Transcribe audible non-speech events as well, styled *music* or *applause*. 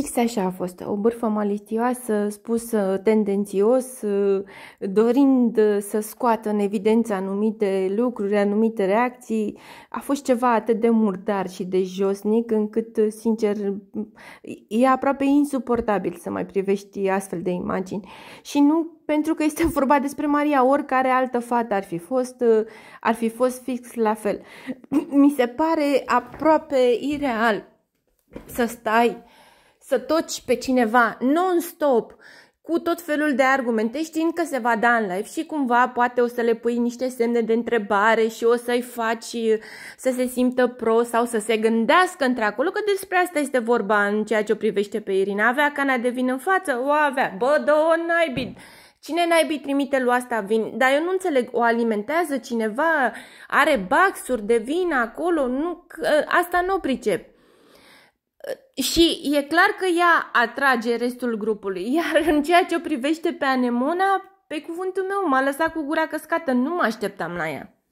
Fix așa a fost, o bârfă malitioasă, spusă uh, tendențios, uh, dorind uh, să scoată în evidență anumite lucruri, anumite reacții. A fost ceva atât de murdar și de josnic, încât, sincer, e aproape insuportabil să mai privești astfel de imagini. Și nu pentru că este *laughs* vorba despre Maria, oricare altă fată ar fi fost, ar fi fost fix la fel. Mi se pare aproape ireal să stai să toci pe cineva non-stop cu tot felul de argumente, știind că se va da în live și cumva poate o să le pui niște semne de întrebare și o să-i faci să se simtă pro sau să se gândească într-acolo, că despre asta este vorba în ceea ce o privește pe Irina. Avea cana de vin în față, o avea, bă, două naibit! Cine naibii trimite lu asta vin? Dar eu nu înțeleg, o alimentează cineva, are baxuri de vin acolo? Nu, asta nu o pricep și e clar că ea atrage restul grupului, iar în ceea ce o privește pe Anemona, pe cuvântul meu, m-a lăsat cu gura căscată, nu mă așteptam la ea.